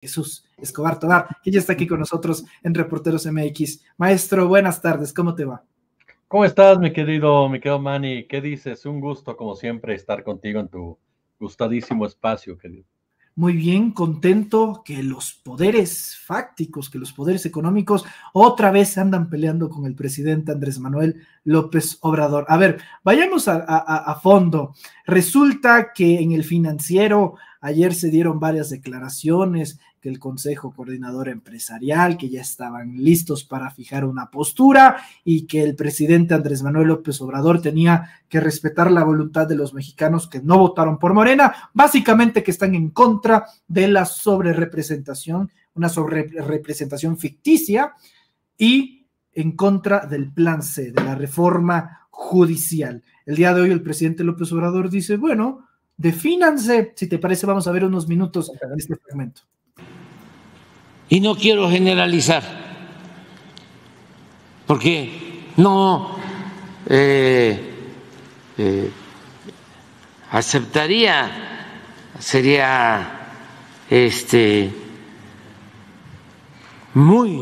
Jesús Escobar Tobar, que ya está aquí con nosotros en Reporteros MX. Maestro, buenas tardes, ¿cómo te va? ¿Cómo estás, mi querido, mi querido Manny? ¿Qué dices? Un gusto, como siempre, estar contigo en tu gustadísimo espacio, querido. Muy bien, contento que los poderes fácticos, que los poderes económicos otra vez andan peleando con el presidente Andrés Manuel López Obrador. A ver, vayamos a fondo. Resulta que en el financiero Ayer se dieron varias declaraciones que el Consejo Coordinador Empresarial, que ya estaban listos para fijar una postura y que el presidente Andrés Manuel López Obrador tenía que respetar la voluntad de los mexicanos que no votaron por Morena, básicamente que están en contra de la sobrerepresentación, una sobrerepresentación ficticia y en contra del plan C, de la reforma judicial. El día de hoy el presidente López Obrador dice, bueno, defínanse, si te parece, vamos a ver unos minutos en este fragmento. Y no quiero generalizar, porque no eh, eh, aceptaría, sería este muy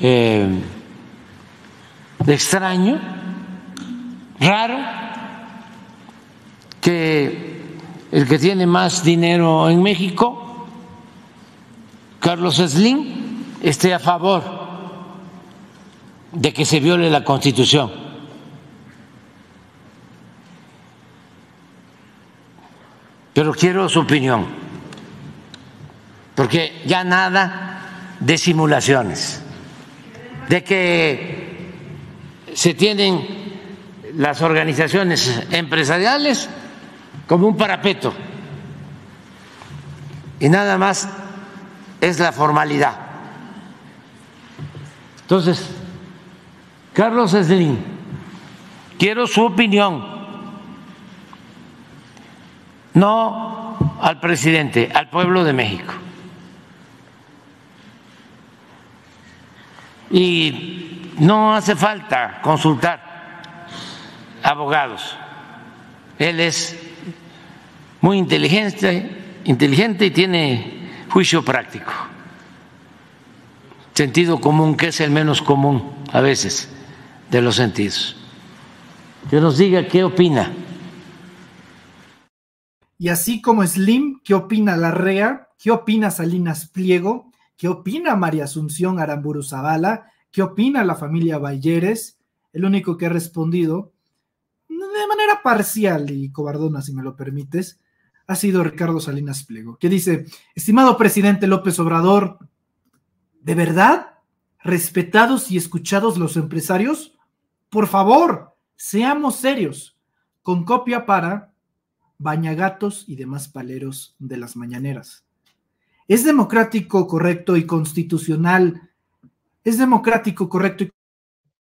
eh, extraño, raro, que el que tiene más dinero en México Carlos Slim esté a favor de que se viole la Constitución. Pero quiero su opinión, porque ya nada de simulaciones, de que se tienen las organizaciones empresariales como un parapeto y nada más es la formalidad. Entonces, Carlos Slim, quiero su opinión, no al presidente, al pueblo de México. Y no hace falta consultar abogados. Él es muy inteligente, inteligente y tiene juicio práctico, sentido común, que es el menos común a veces de los sentidos. Que nos diga qué opina. Y así como Slim, ¿qué opina Larrea? ¿Qué opina Salinas Pliego? ¿Qué opina María Asunción Aramburu Zavala? ¿Qué opina la familia Balleres? El único que ha respondido de manera parcial y cobardona, si me lo permites, ha sido Ricardo Salinas Pliego, que dice, estimado presidente López Obrador, ¿de verdad? ¿Respetados y escuchados los empresarios? Por favor, seamos serios, con copia para bañagatos y demás paleros de las mañaneras. ¿Es democrático, correcto y constitucional? ¿Es democrático, correcto y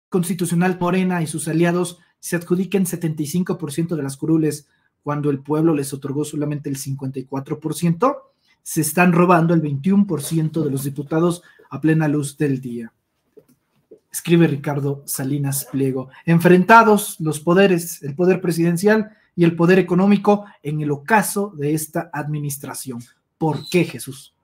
constitucional Morena y sus aliados se adjudiquen 75% de las curules cuando el pueblo les otorgó solamente el 54%, se están robando el 21% de los diputados a plena luz del día. Escribe Ricardo Salinas Pliego. Enfrentados los poderes, el poder presidencial y el poder económico en el ocaso de esta administración. ¿Por qué, Jesús?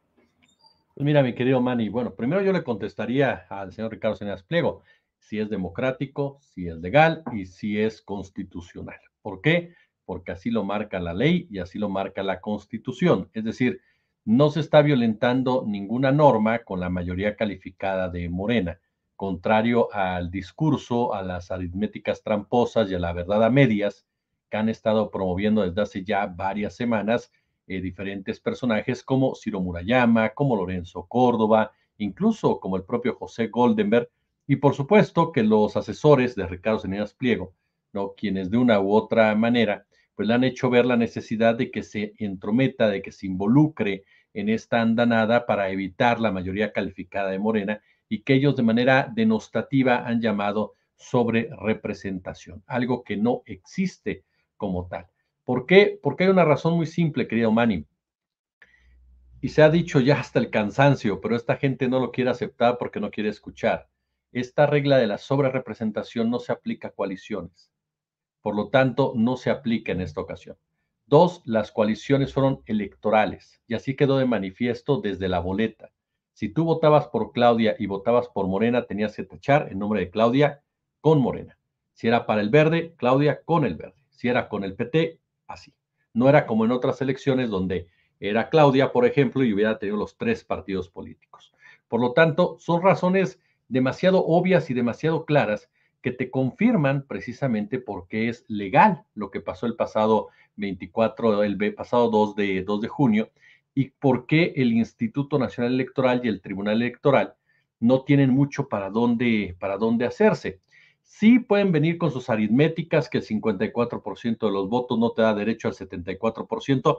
Pues mira, mi querido Manny, bueno, primero yo le contestaría al señor Ricardo Salinas Pliego si es democrático, si es legal y si es constitucional. ¿Por qué? porque así lo marca la ley y así lo marca la Constitución. Es decir, no se está violentando ninguna norma con la mayoría calificada de Morena, contrario al discurso, a las aritméticas tramposas y a la verdad a medias que han estado promoviendo desde hace ya varias semanas eh, diferentes personajes como Ciro Murayama, como Lorenzo Córdoba, incluso como el propio José Goldenberg, y por supuesto que los asesores de Ricardo Salinas Pliego, ¿no? quienes de una u otra manera pues le han hecho ver la necesidad de que se entrometa, de que se involucre en esta andanada para evitar la mayoría calificada de Morena y que ellos de manera denostativa han llamado sobre representación, algo que no existe como tal. ¿Por qué? Porque hay una razón muy simple, querido Mani, Y se ha dicho ya hasta el cansancio, pero esta gente no lo quiere aceptar porque no quiere escuchar. Esta regla de la representación no se aplica a coaliciones por lo tanto, no se aplica en esta ocasión. Dos, las coaliciones fueron electorales y así quedó de manifiesto desde la boleta. Si tú votabas por Claudia y votabas por Morena, tenías que tachar en nombre de Claudia con Morena. Si era para el verde, Claudia con el verde. Si era con el PT, así. No era como en otras elecciones donde era Claudia, por ejemplo, y hubiera tenido los tres partidos políticos. Por lo tanto, son razones demasiado obvias y demasiado claras que te confirman precisamente por qué es legal lo que pasó el pasado 24, el pasado 2 de, 2 de junio, y por qué el Instituto Nacional Electoral y el Tribunal Electoral no tienen mucho para dónde, para dónde hacerse. Sí pueden venir con sus aritméticas que el 54% de los votos no te da derecho al 74%.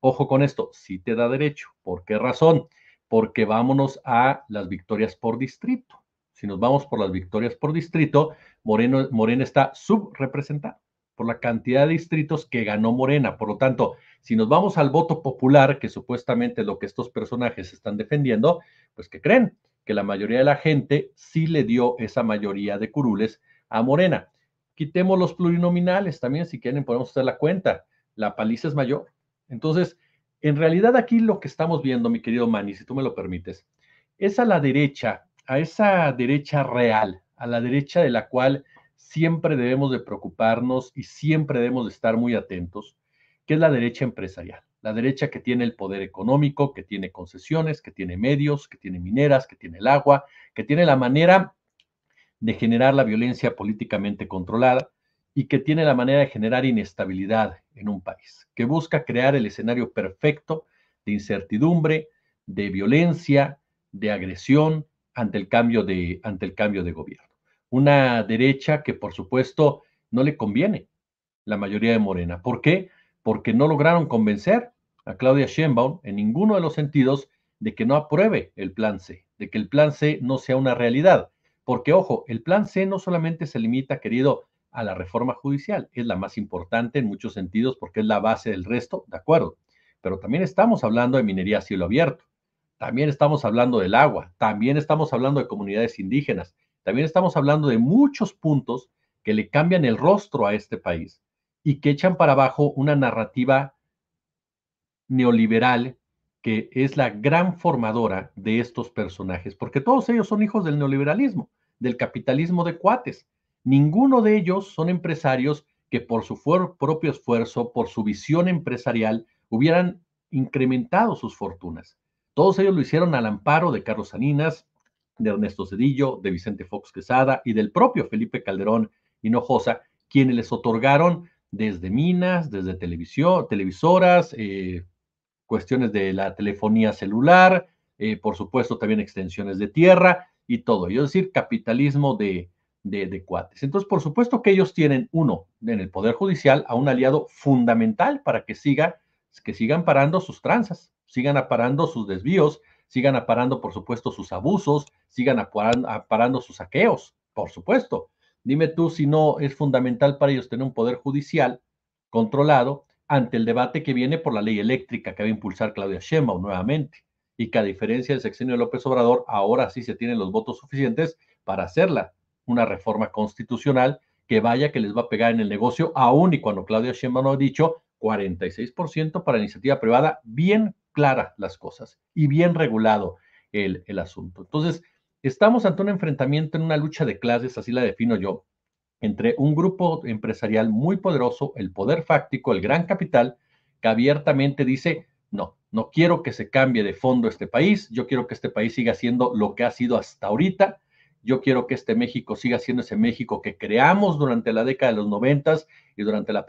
Ojo con esto, sí te da derecho. ¿Por qué razón? Porque vámonos a las victorias por distrito. Si nos vamos por las victorias por distrito, Morena está subrepresentada por la cantidad de distritos que ganó Morena. Por lo tanto, si nos vamos al voto popular, que supuestamente es lo que estos personajes están defendiendo, pues que creen que la mayoría de la gente sí le dio esa mayoría de curules a Morena. Quitemos los plurinominales también, si quieren podemos hacer la cuenta. La paliza es mayor. Entonces, en realidad aquí lo que estamos viendo, mi querido Manny, si tú me lo permites, es a la derecha a esa derecha real, a la derecha de la cual siempre debemos de preocuparnos y siempre debemos de estar muy atentos, que es la derecha empresarial, la derecha que tiene el poder económico, que tiene concesiones, que tiene medios, que tiene mineras, que tiene el agua, que tiene la manera de generar la violencia políticamente controlada y que tiene la manera de generar inestabilidad en un país, que busca crear el escenario perfecto de incertidumbre, de violencia, de agresión, ante el cambio de, ante el cambio de gobierno. Una derecha que, por supuesto, no le conviene la mayoría de Morena. ¿Por qué? Porque no lograron convencer a Claudia Sheinbaum en ninguno de los sentidos de que no apruebe el plan C, de que el plan C no sea una realidad. Porque, ojo, el plan C no solamente se limita, querido, a la reforma judicial, es la más importante en muchos sentidos porque es la base del resto, de acuerdo. Pero también estamos hablando de minería a cielo abierto, también estamos hablando del agua, también estamos hablando de comunidades indígenas, también estamos hablando de muchos puntos que le cambian el rostro a este país y que echan para abajo una narrativa neoliberal que es la gran formadora de estos personajes, porque todos ellos son hijos del neoliberalismo, del capitalismo de cuates. Ninguno de ellos son empresarios que por su propio esfuerzo, por su visión empresarial, hubieran incrementado sus fortunas. Todos ellos lo hicieron al amparo de Carlos Saninas, de Ernesto Cedillo, de Vicente Fox Quesada y del propio Felipe Calderón Hinojosa, quienes les otorgaron desde minas, desde televisoras, eh, cuestiones de la telefonía celular, eh, por supuesto también extensiones de tierra y todo. es decir, capitalismo de, de, de, cuates. Entonces, por supuesto que ellos tienen, uno, en el Poder Judicial a un aliado fundamental para que, siga, que sigan parando sus tranzas sigan aparando sus desvíos, sigan aparando, por supuesto, sus abusos, sigan aparando, sus saqueos, por supuesto. Dime tú si no es fundamental para ellos tener un poder judicial controlado ante el debate que viene por la ley eléctrica que va a impulsar Claudia Sheinbaum nuevamente y que a diferencia del sexenio de López Obrador, ahora sí se tienen los votos suficientes para hacerla una reforma constitucional que vaya que les va a pegar en el negocio, aún y cuando Claudia no ha dicho 46% para iniciativa privada, bien clara las cosas y bien regulado el, asunto. Entonces, estamos ante un enfrentamiento en una lucha de clases, así la defino yo, entre un grupo empresarial muy poderoso, el poder fáctico, el gran capital, que abiertamente dice, no, no quiero que se cambie de fondo este país, yo quiero que este país siga siendo lo que ha sido hasta ahorita, yo quiero que este México siga siendo ese México que creamos durante la década de los noventas y durante la,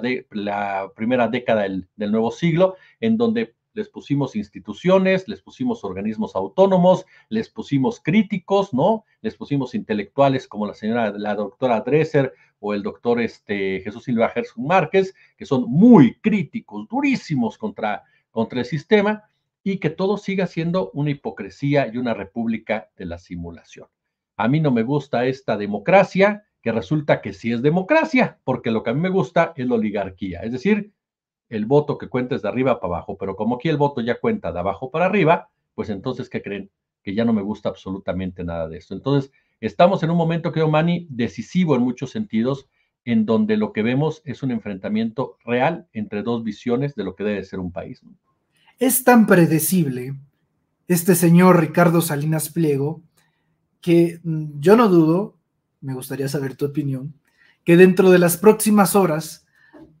de, la primera década del, del nuevo siglo, en donde les pusimos instituciones, les pusimos organismos autónomos, les pusimos críticos, ¿no? Les pusimos intelectuales como la señora, la doctora Dresser o el doctor este, Jesús Silva Gerson Márquez, que son muy críticos, durísimos contra, contra el sistema y que todo siga siendo una hipocresía y una república de la simulación. A mí no me gusta esta democracia, que resulta que sí es democracia, porque lo que a mí me gusta es la oligarquía, es decir, el voto que cuenta es de arriba para abajo, pero como aquí el voto ya cuenta de abajo para arriba, pues entonces, ¿qué creen? Que ya no me gusta absolutamente nada de esto. Entonces, estamos en un momento, creo, Mani, decisivo en muchos sentidos, en donde lo que vemos es un enfrentamiento real entre dos visiones de lo que debe ser un país. Es tan predecible este señor Ricardo Salinas Pliego que mm, yo no dudo, me gustaría saber tu opinión, que dentro de las próximas horas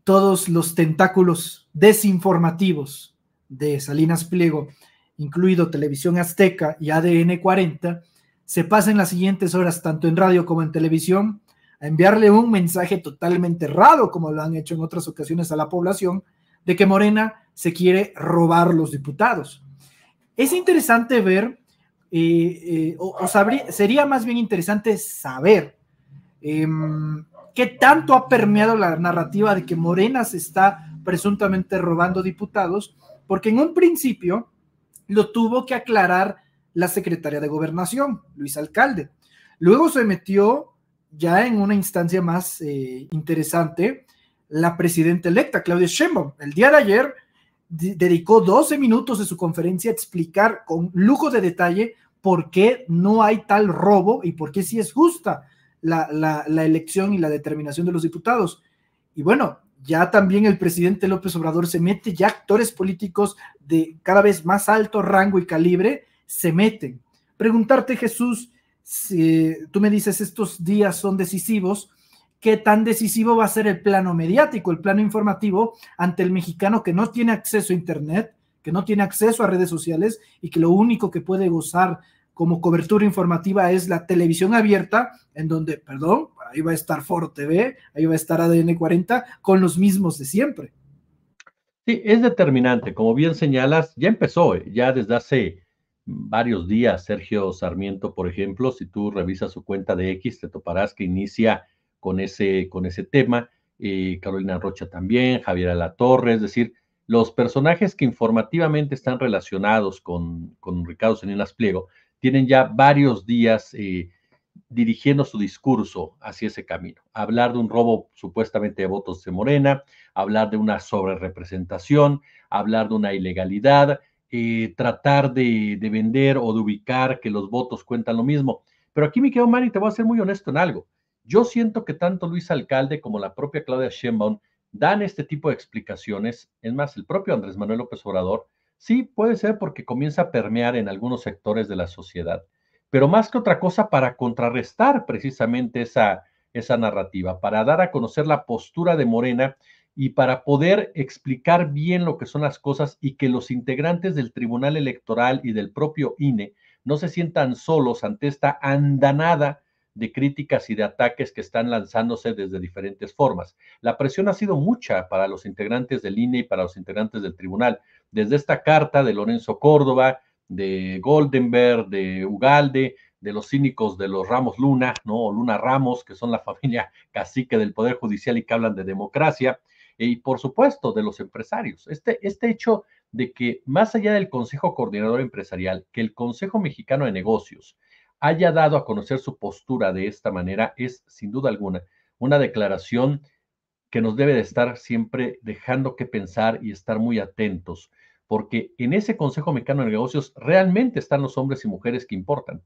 todos los tentáculos desinformativos de Salinas Pliego, incluido Televisión Azteca y ADN 40, se pasen las siguientes horas, tanto en radio como en televisión, a enviarle un mensaje totalmente errado, como lo han hecho en otras ocasiones a la población, de que Morena se quiere robar los diputados. Es interesante ver, eh, eh, o, sería más bien interesante saber eh, ¿Qué tanto ha permeado la narrativa de que Morena se está presuntamente robando diputados? Porque en un principio lo tuvo que aclarar la secretaria de gobernación, Luis Alcalde. Luego se metió ya en una instancia más eh, interesante la presidenta electa, Claudia Sheinbaum. El día de ayer dedicó 12 minutos de su conferencia a explicar con lujo de detalle por qué no hay tal robo y por qué sí es justa la, elección y la determinación de los diputados. Y bueno, ya también el presidente López Obrador se mete, ya actores políticos de cada vez más alto rango y calibre se meten. Preguntarte, Jesús, si tú me dices estos días son decisivos, ¿qué tan decisivo va a ser el plano mediático, el plano informativo ante el mexicano que no tiene acceso a Internet, que no tiene acceso a redes sociales y que lo único que puede gozar como cobertura informativa es la televisión abierta, en donde, perdón, ahí va a estar Foro TV, ahí va a estar ADN 40, con los mismos de siempre. Sí, es determinante. Como bien señalas, ya empezó, eh, ya desde hace varios días, Sergio Sarmiento, por ejemplo, si tú revisas su cuenta de X, te toparás que inicia con ese, con ese tema. Eh, Carolina Rocha también, Javier Alatorre, es decir, los personajes que informativamente están relacionados con, con Ricardo Salinas Pliego tienen ya varios días eh, dirigiendo su discurso hacia ese camino. Hablar de un robo supuestamente de votos de Morena, hablar de una sobrerepresentación, hablar de una ilegalidad, eh, tratar de, vender o de ubicar que los votos cuentan lo mismo. Pero aquí, me quedo mal y te voy a ser muy honesto en algo. Yo siento que tanto Luis Alcalde como la propia Claudia Sheinbaum dan este tipo de explicaciones. Es más, el propio Andrés Manuel López Obrador Sí, puede ser porque comienza a permear en algunos sectores de la sociedad, pero más que otra cosa para contrarrestar precisamente esa, esa narrativa, para dar a conocer la postura de Morena y para poder explicar bien lo que son las cosas y que los integrantes del Tribunal Electoral y del propio INE no se sientan solos ante esta andanada de críticas y de ataques que están lanzándose desde diferentes formas. La presión ha sido mucha para los integrantes del INE y para los integrantes del tribunal, desde esta carta de Lorenzo Córdoba, de Goldenberg, de Ugalde, de los cínicos de los Ramos Luna, ¿no? O Luna Ramos, que son la familia cacique del Poder Judicial y que hablan de democracia, eh, y por supuesto de los empresarios. Este, este hecho de que más allá del Consejo Coordinador Empresarial, que el Consejo Mexicano de Negocios, haya dado a conocer su postura de esta manera es, sin duda alguna, una declaración que nos debe de estar siempre dejando que pensar y estar muy atentos, porque en ese Consejo Mexicano de Negocios realmente están los hombres y mujeres que importan.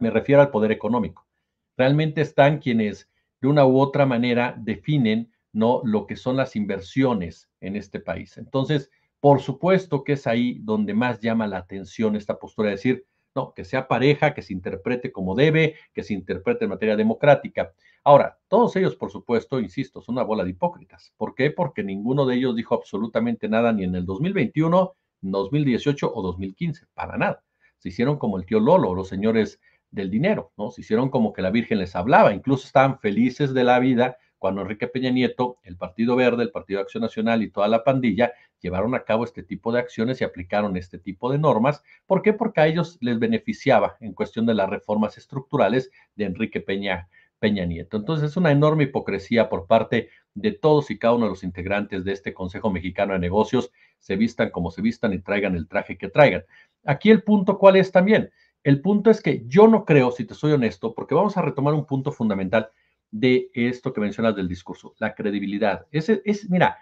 Me refiero al poder económico. Realmente están quienes de una u otra manera definen ¿no? lo que son las inversiones en este país. Entonces, por supuesto que es ahí donde más llama la atención esta postura de decir, que sea pareja, que se interprete como debe, que se interprete en materia democrática. Ahora, todos ellos, por supuesto, insisto, son una bola de hipócritas. ¿Por qué? Porque ninguno de ellos dijo absolutamente nada ni en el 2021, 2018 o 2015, para nada. Se hicieron como el tío Lolo, los señores del dinero, ¿no? Se hicieron como que la Virgen les hablaba, incluso estaban felices de la vida cuando Enrique Peña Nieto, el Partido Verde, el Partido de Acción Nacional y toda la pandilla llevaron a cabo este tipo de acciones y aplicaron este tipo de normas. ¿Por qué? Porque a ellos les beneficiaba en cuestión de las reformas estructurales de Enrique Peña. Peña Nieto. Entonces es una enorme hipocresía por parte de todos y cada uno de los integrantes de este Consejo Mexicano de Negocios, se vistan como se vistan y traigan el traje que traigan. Aquí el punto cuál es también. El punto es que yo no creo, si te soy honesto, porque vamos a retomar un punto fundamental de esto que mencionas del discurso, la credibilidad. Es, es, mira,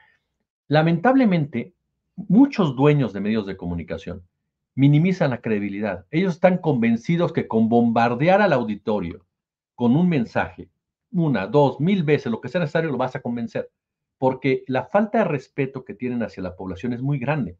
lamentablemente, muchos dueños de medios de comunicación minimizan la credibilidad. Ellos están convencidos que con bombardear al auditorio con un mensaje, una, dos, mil veces, lo que sea necesario, lo vas a convencer. Porque la falta de respeto que tienen hacia la población es muy grande.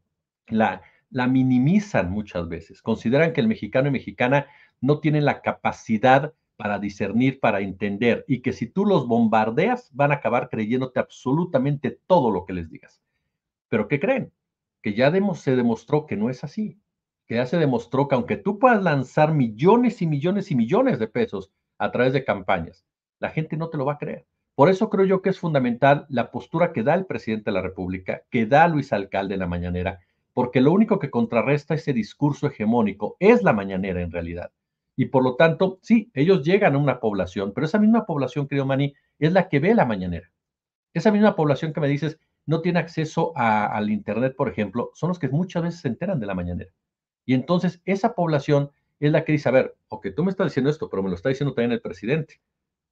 La, la minimizan muchas veces. Consideran que el mexicano y mexicana no tienen la capacidad para discernir, para entender, y que si tú los bombardeas, van a acabar creyéndote absolutamente todo lo que les digas. Pero ¿qué creen? Que ya se demostró que no es así, que ya se demostró que aunque tú puedas lanzar millones y millones y millones de pesos a través de campañas, la gente no te lo va a creer. Por eso creo yo que es fundamental la postura que da el presidente de la República, que da Luis Alcalde en la mañanera, porque lo único que contrarresta ese discurso hegemónico es la mañanera en realidad. Y por lo tanto, sí, ellos llegan a una población, pero esa misma población, creo, Mani, es la que ve la mañanera. Esa misma población que me dices no tiene acceso al Internet, por ejemplo, son los que muchas veces se enteran de la mañanera. Y entonces esa población es la que dice, a ver, ok, tú me estás diciendo esto, pero me lo está diciendo también el presidente.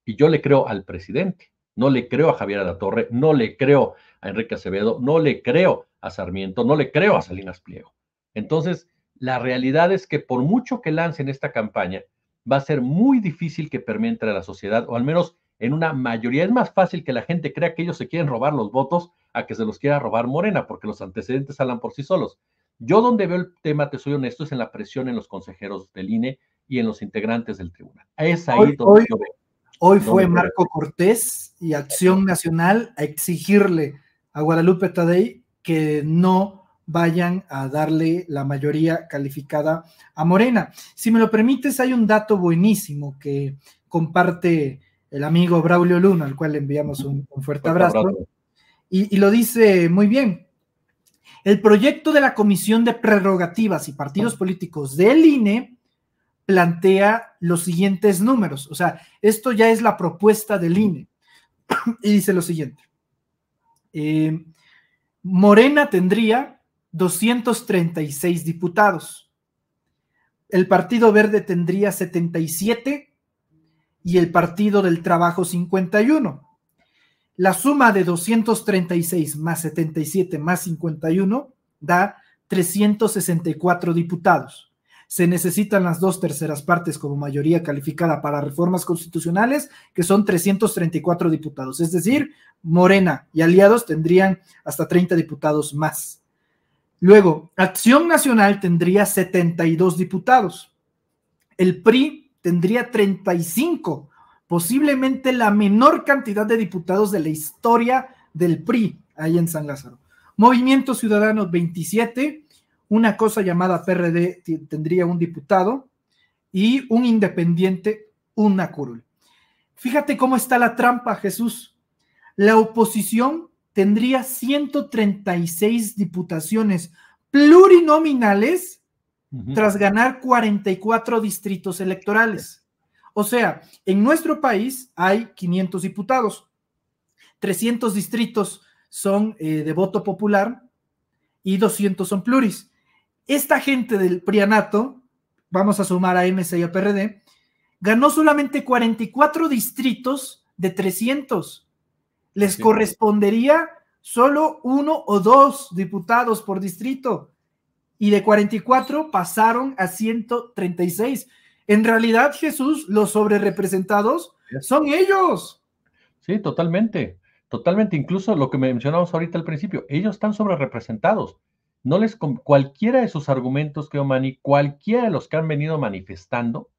Y yo le creo al presidente, no le creo a Javier torre no le creo a Enrique Acevedo, no le creo a Sarmiento, no le creo a Salinas Pliego. Entonces, la realidad es que por mucho que lancen esta campaña, va a ser muy difícil que permita a la sociedad, o al menos en una mayoría. Es más fácil que la gente crea que ellos se quieren robar los votos a que se los quiera robar Morena, porque los antecedentes hablan por sí solos. Yo donde veo el tema, te soy honesto, es en la presión en los consejeros del INE y en los integrantes del tribunal. Es ahí hoy, donde hoy, veo. Hoy fue Marco Cortés y Acción Nacional a exigirle a Guadalupe Tadei que no vayan a darle la mayoría calificada a Morena. Si me lo permites, hay un dato buenísimo que comparte el amigo Braulio Luna, al cual le enviamos un, fuerte abrazo, Y, lo dice muy bien. El proyecto de la Comisión de Prerrogativas y Partidos Políticos del INE plantea los siguientes números. O sea, esto ya es la propuesta del INE. y dice lo siguiente. Eh, Morena tendría 236 diputados. El Partido Verde tendría 77 y el Partido del Trabajo 51. La suma de 236 más 77 más 51 da 364 diputados. Se necesitan las dos terceras partes como mayoría calificada para reformas constitucionales, que son 334 diputados. Es decir, Morena y aliados tendrían hasta 30 diputados más. Luego, Acción Nacional tendría 72 diputados. El PRI tendría 35, posiblemente la menor cantidad de diputados de la historia del PRI ahí en San Lázaro. Movimiento Ciudadano 27, una cosa llamada PRD tendría un diputado y un independiente, una curul. Fíjate cómo está la trampa, Jesús. La oposición tendría 136 diputaciones plurinominales tras ganar 44 distritos electorales. O sea, en nuestro país hay 500 diputados, 300 distritos son eh, de voto popular y 200 son pluris. Esta gente del Prianato, vamos a sumar a MC y a PRD, ganó solamente 44 distritos de 300 les correspondería solo uno o dos diputados por distrito y de 44 pasaron a 136. En realidad, Jesús, los sobrerepresentados son ellos. Sí, totalmente, totalmente. Incluso lo que mencionamos ahorita al principio, ellos están sobrerepresentados. No les cualquiera de sus argumentos que Omani, cualquiera de los que han venido manifestando,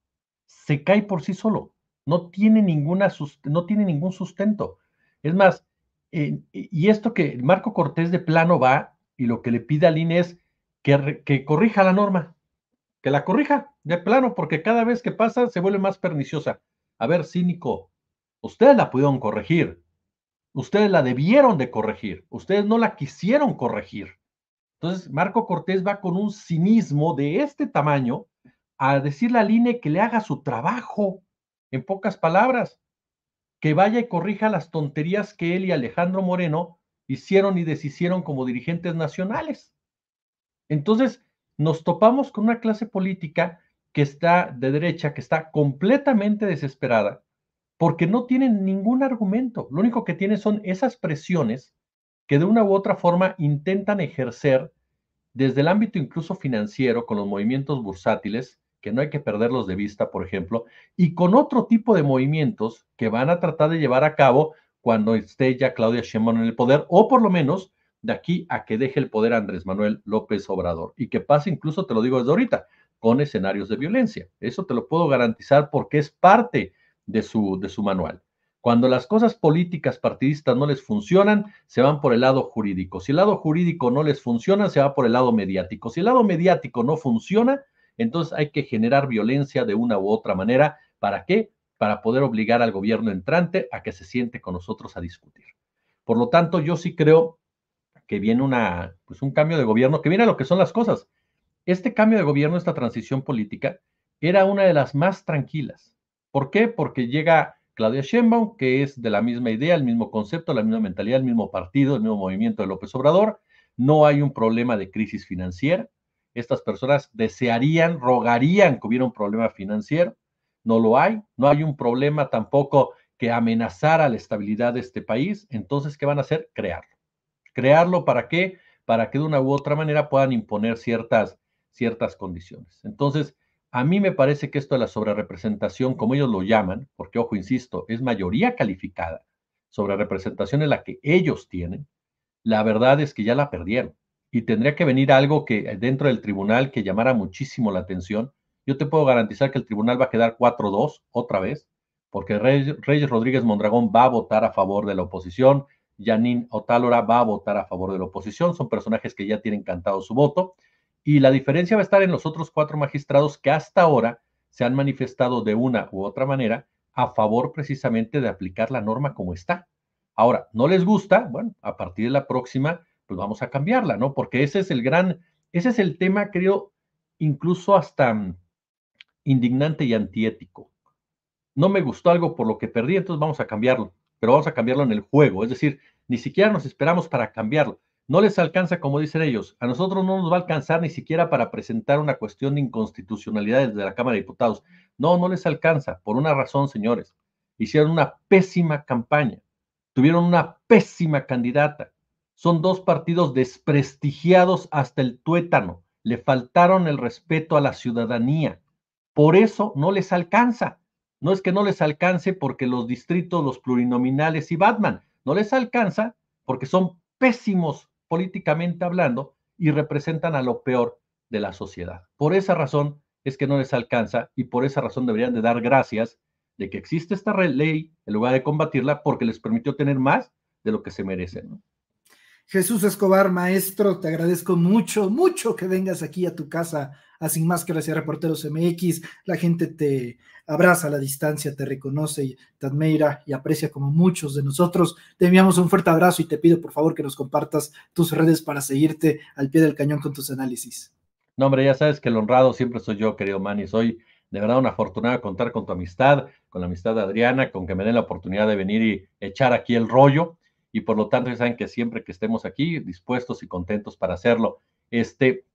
se cae por sí solo. No tiene ninguna no tiene ningún sustento. Es más, eh, y esto que Marco Cortés de plano va y lo que le pide al INE es que, corrija la norma, que la corrija de plano, porque cada vez que pasa se vuelve más perniciosa. A ver, cínico, ustedes la pudieron corregir, ustedes la debieron de corregir, ustedes no la quisieron corregir. Entonces, Marco Cortés va con un cinismo de este tamaño a decirle a INE que le haga su trabajo, en pocas palabras que vaya y corrija las tonterías que él y Alejandro Moreno hicieron y deshicieron como dirigentes nacionales. Entonces, nos topamos con una clase política que está de derecha, que está completamente desesperada, porque no tienen ningún argumento. Lo único que tienen son esas presiones que de una u otra forma intentan ejercer desde el ámbito incluso financiero con los movimientos bursátiles que no hay que perderlos de vista, por ejemplo, y con otro tipo de movimientos que van a tratar de llevar a cabo cuando esté ya Claudia Sheinbaum en el poder, o por lo menos de aquí a que deje el poder Andrés Manuel López Obrador, y que pase incluso, te lo digo desde ahorita, con escenarios de violencia. Eso te lo puedo garantizar porque es parte de su, de su manual. Cuando las cosas políticas partidistas no les funcionan, se van por el lado jurídico. Si el lado jurídico no les funciona, se va por el lado mediático. Si el lado mediático no funciona, entonces hay que generar violencia de una u otra manera. ¿Para qué? Para poder obligar al gobierno entrante a que se siente con nosotros a discutir. Por lo tanto, yo sí creo que viene una, pues, un cambio de gobierno, que viene lo que son las cosas. Este cambio de gobierno, esta transición política, era una de las más tranquilas. ¿Por qué? Porque llega Claudia Sheinbaum, que es de la misma idea, el mismo concepto, la misma mentalidad, el mismo partido, el mismo movimiento de López Obrador. No hay un problema de crisis financiera estas personas desearían, rogarían que hubiera un problema financiero. No lo hay. No hay un problema tampoco que amenazara la estabilidad de este país. Entonces, ¿qué van a hacer? Crearlo. ¿Crearlo para qué? Para que de una u otra manera puedan imponer ciertas, ciertas condiciones. Entonces, a mí me parece que esto de la sobrerepresentación, como ellos lo llaman, porque ojo, insisto, es mayoría calificada, sobrerepresentación es la que ellos tienen, la verdad es que ya la perdieron y tendría que venir algo que eh, dentro del tribunal que llamara muchísimo la atención. Yo te puedo garantizar que el tribunal va a quedar 4-2 otra vez, porque Reyes, Rodríguez Mondragón va a votar a favor de la oposición, Janine Otálora va a votar a favor de la oposición, son personajes que ya tienen cantado su voto, y la diferencia va a estar en los otros cuatro magistrados que hasta ahora se han manifestado de una u otra manera a favor precisamente de aplicar la norma como está. Ahora, no les gusta, bueno, a partir de la próxima pues vamos a cambiarla, ¿no? Porque ese es el gran, ese es el tema, creo, incluso hasta mm, indignante y antiético. No me gustó algo por lo que perdí, entonces vamos a cambiarlo, pero vamos a cambiarlo en el juego, es decir, ni siquiera nos esperamos para cambiarlo. No les alcanza, como dicen ellos, a nosotros no nos va a alcanzar ni siquiera para presentar una cuestión de inconstitucionalidad desde la Cámara de Diputados. No, no les alcanza, por una razón, señores. Hicieron una pésima campaña, tuvieron una pésima candidata, son dos partidos desprestigiados hasta el tuétano. Le faltaron el respeto a la ciudadanía. Por eso no les alcanza. No es que no les alcance porque los distritos, los plurinominales y Batman, no les alcanza porque son pésimos políticamente hablando y representan a lo peor de la sociedad. Por esa razón es que no les alcanza y por esa razón deberían de dar gracias de que existe esta ley en lugar de combatirla porque les permitió tener más de lo que se merecen. Jesús Escobar, maestro, te agradezco mucho, mucho que vengas aquí a tu casa a Sin que Gracias a Reporteros MX. La gente te abraza a la distancia, te reconoce, y te admira y aprecia como muchos de nosotros. Te enviamos un fuerte abrazo y te pido por favor que nos compartas tus redes para seguirte al pie del cañón con tus análisis. No, hombre, ya sabes que el honrado siempre soy yo, querido Manny. Soy de verdad una afortunada contar con tu amistad, con la amistad de Adriana, con que me den la oportunidad de venir y echar aquí el rollo y por lo tanto ya saben que siempre que estemos aquí dispuestos y contentos para hacerlo. Este,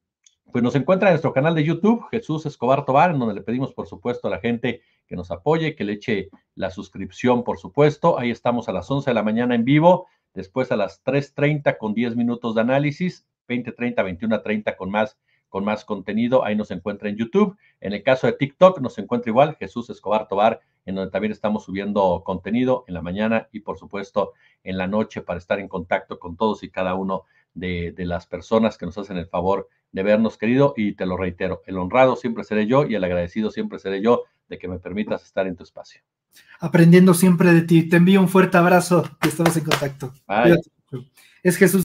pues nos encuentra en nuestro canal de YouTube, Jesús Escobar Tobar, en donde le pedimos, por supuesto, a la gente que nos apoye, que le eche la suscripción, por supuesto. Ahí estamos a las 11 de la mañana en vivo, después a las 3.30 con 10 minutos de análisis, 20.30, 21.30 con más, con más contenido. Ahí nos encuentra en YouTube. En el caso de TikTok, nos encuentra igual Jesús Escobar Tobar en donde también estamos subiendo contenido en la mañana y por supuesto en la noche para estar en contacto con todos y cada uno de, las personas que nos hacen el favor de vernos, querido, y te lo reitero, el honrado siempre seré yo y el agradecido siempre seré yo de que me permitas estar en tu espacio. Aprendiendo siempre de ti. Te envío un fuerte abrazo que estamos en contacto. Es Jesús.